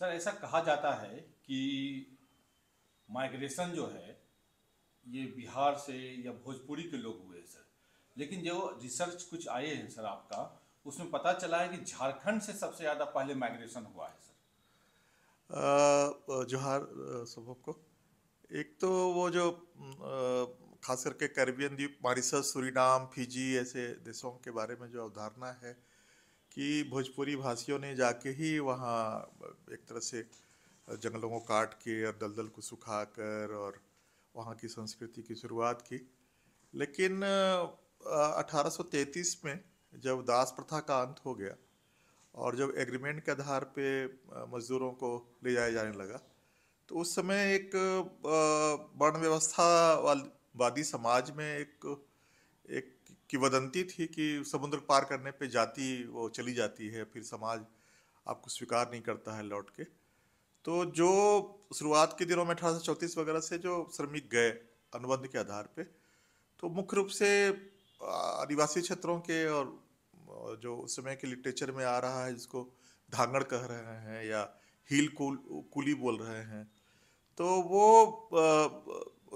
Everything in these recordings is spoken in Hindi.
सर ऐसा कहा जाता है कि माइग्रेशन जो है ये बिहार से या भोजपुरी के लोग हुए हैं सर लेकिन जो रिसर्च कुछ आए हैं सर आपका उसमें पता चला है कि झारखंड से सबसे ज़्यादा पहले माइग्रेशन हुआ है सर जोहार सबको एक तो वो जो खास करके कैरिबियन द्वीप मारिसस सूरीनाम फिजी ऐसे देशों के बारे में जो अवधारणा है कि भोजपुरी भाषियों ने जाके ही वहाँ एक तरह से जंगलों को काट के और दलदल को सुखा कर और वहाँ की संस्कृति की शुरुआत की लेकिन 1833 में जब दास प्रथा का अंत हो गया और जब एग्रीमेंट के आधार पे मज़दूरों को ले जाया जाने लगा तो उस समय एक वर्ण व्यवस्था वादी समाज में एक एक की वदंती थी कि समुद्र पार करने पे जाति वो चली जाती है फिर समाज आपको स्वीकार नहीं करता है लौट के तो जो शुरुआत के दिनों में अठारह वगैरह से जो श्रमिक गए अनुबंध के आधार पे तो मुख्य रूप से आदिवासी क्षेत्रों के और जो उस समय के लिटरेचर में आ रहा है जिसको धांगड़ कह रहे हैं या हील कुल कुली बोल रहे हैं तो वो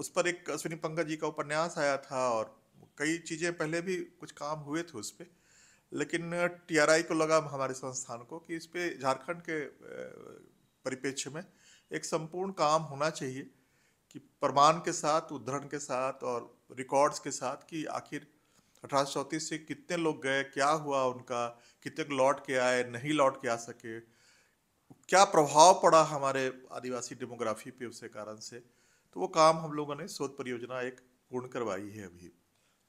उस पर एक अश्विनी पंकज जी का उपन्यास आया था और कई चीज़ें पहले भी कुछ काम हुए थे उस पर लेकिन टीआरआई को लगा हमारे संस्थान को कि इस पर झारखंड के परिप्रेक्ष्य में एक संपूर्ण काम होना चाहिए कि प्रमाण के साथ उद्धरण के साथ और रिकॉर्ड्स के साथ कि आखिर अठारह से कितने लोग गए क्या हुआ उनका कितने लौट के आए नहीं लौट के आ सके क्या प्रभाव पड़ा हमारे आदिवासी डेमोग्राफी पे उसके कारण से तो वो काम हम लोगों ने शोध परियोजना एक पूर्ण करवाई है अभी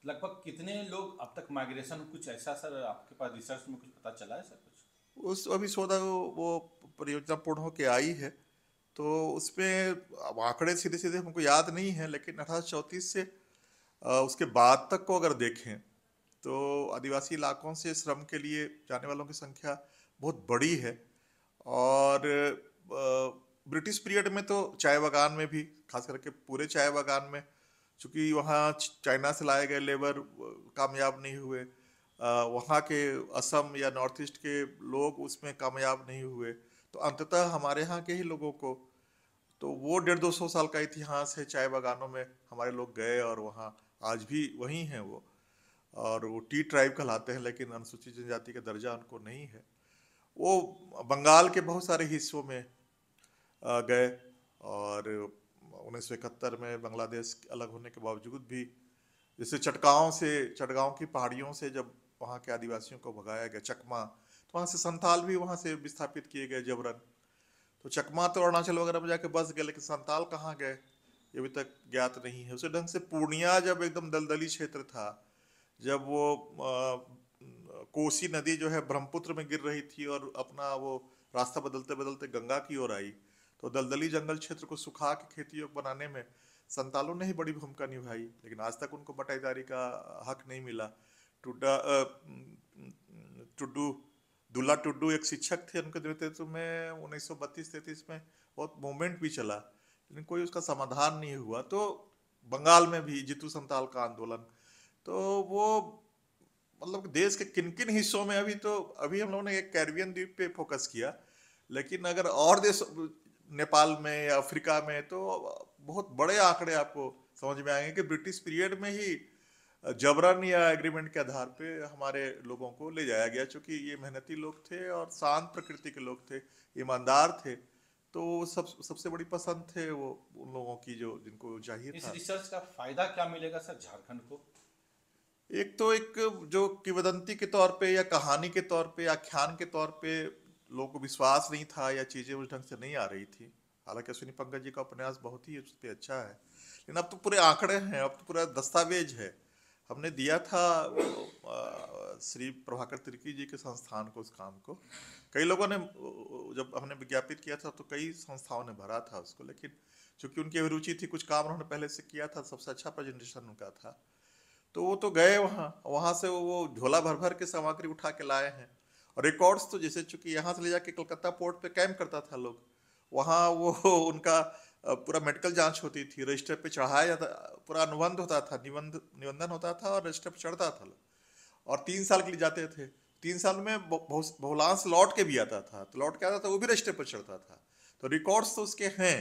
लगभग कितने लोग अब तक माइग्रेशन कुछ ऐसा सर आपके पास रिसर्च में कुछ पता चला है सर कुछ उस अभी सोदा वो परियोजना पूर्ण होकर आई है तो उसमें अब आंकड़े सीधे सीधे हमको याद नहीं है लेकिन अठारह चौंतीस से उसके बाद तक को अगर देखें तो आदिवासी इलाकों से श्रम के लिए जाने वालों की संख्या बहुत बड़ी है और ब्रिटिश पीरियड में तो चाय बागान में भी खास करके पूरे चाय बागान में चूँकि वहाँ चाइना से लाए गए लेबर कामयाब नहीं हुए वहाँ के असम या नॉर्थ ईस्ट के लोग उसमें कामयाब नहीं हुए तो अंततः हमारे यहाँ के ही लोगों को तो वो डेढ़ दो सौ साल का इतिहास है चाय बागानों में हमारे लोग गए और वहाँ आज भी वहीं हैं वो और वो टी ट्राइब कहलाते हैं लेकिन अनुसूचित जनजाति का दर्जा उनको नहीं है वो बंगाल के बहुत सारे हिस्सों में गए और उन्नीस में बांग्लादेश अलग होने के बावजूद भी जैसे चटगांव से चटगांव की पहाड़ियों से जब वहाँ के आदिवासियों को भगाया गया चकमा तो वहाँ से संथाल भी वहाँ से विस्थापित किए गए जबरन तो चकमा तो अरुणाचल वगैरह में जाके बस गए लेकिन संताल कहाँ गए ये अभी तक ज्ञात नहीं है उसी ढंग से पूर्णिया जब एकदम दलदली क्षेत्र था जब वो आ, कोसी नदी जो है ब्रह्मपुत्र में गिर रही थी और अपना वो रास्ता बदलते बदलते गंगा की ओर आई तो दलदली जंगल क्षेत्र को सुखा के खेती योग बनाने में संतालों ने ही बड़ी भूमिका निभाई लेकिन आज तक उनको बटाईदारी का हक नहीं मिला टुड्डा टुड्डू दुल्ला टुड्डू एक शिक्षक थे उनके नेतृत्व में उन्नीस सौ बत्तीस तैतीस में बहुत मूवमेंट भी चला लेकिन कोई उसका समाधान नहीं हुआ तो बंगाल में भी जीतू संताल का आंदोलन तो वो मतलब देश के किन किन हिस्सों में अभी तो अभी हम लोगों ने एक कैरबियन द्वीप पे फोकस किया लेकिन अगर और देश नेपाल में या अफ्रीका में तो बहुत बड़े आंकड़े आपको समझ में आएंगे कि ब्रिटिश पीरियड में ही जबरन या एग्रीमेंट के आधार पे हमारे लोगों को ले जाया गया चूँकि ये मेहनती लोग थे और शांत प्रकृति के लोग थे ईमानदार थे तो सब सबसे बड़ी पसंद थे वो उन लोगों की जो जिनको चाहिए इस था। रिसर्च का फायदा क्या मिलेगा सर झारखंड को एक तो एक जो किवदंती के तौर पे या कहानी के तौर पे ख्यान के तौर पे लोगों को विश्वास नहीं था या चीज़ें उस ढंग से नहीं आ रही थी हालांकि अश्विनी पंकज जी का उपन्यास बहुत ही उस पर अच्छा है लेकिन अब तो पूरे आंकड़े हैं अब तो पूरा दस्तावेज है हमने दिया था श्री प्रभाकर तिर्की जी के संस्थान को उस काम को कई लोगों ने जब हमने विज्ञापित किया था तो कई संस्थाओं ने भरा था उसको लेकिन चूंकि उनकी अभिरुचि थी कुछ काम उन्होंने पहले से किया था सबसे अच्छा प्रेजेंटेशन उनका था तो वो तो गए वहाँ वहाँ से वो झोला भर भर के सामग्री उठा के लाए हैं रिकॉर्ड्स तो जैसे चूंकि यहाँ से ले जाके कलकत्ता पोर्ट पे कैम्प करता था लोग वहाँ वो उनका पूरा मेडिकल जांच होती थी रजिस्टर पे चढ़ाया जाता पूरा अनुबंध होता था निबंध निबंधन होता था और रजिस्टर पे चढ़ता था और तीन साल के लिए जाते थे तीन साल में बहुलांश लौट के भी आता था तो लौट के आता था वो भी रजिस्टर पर चढ़ता था तो रिकॉर्ड्स तो उसके हैं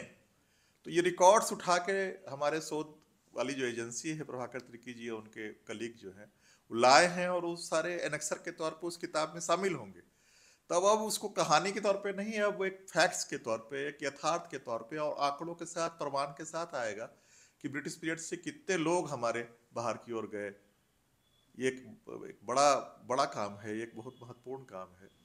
तो ये रिकॉर्ड्स उठा के हमारे शोध वाली जो एजेंसी है प्रभाकर त्रिकी जी और उनके कलीग जो हैं लाए हैं और उस सारे एनेक्सर के तौर पर उस किताब में शामिल होंगे तब अब उसको कहानी के तौर पे नहीं है अब एक फैक्ट्स के तौर पे एक यथार्थ के तौर पे और आंकड़ों के साथ प्रमाण के साथ आएगा कि ब्रिटिश पीरियड से कितने लोग हमारे बाहर की ओर गए ये एक, एक बड़ा बड़ा काम है एक बहुत महत्वपूर्ण काम है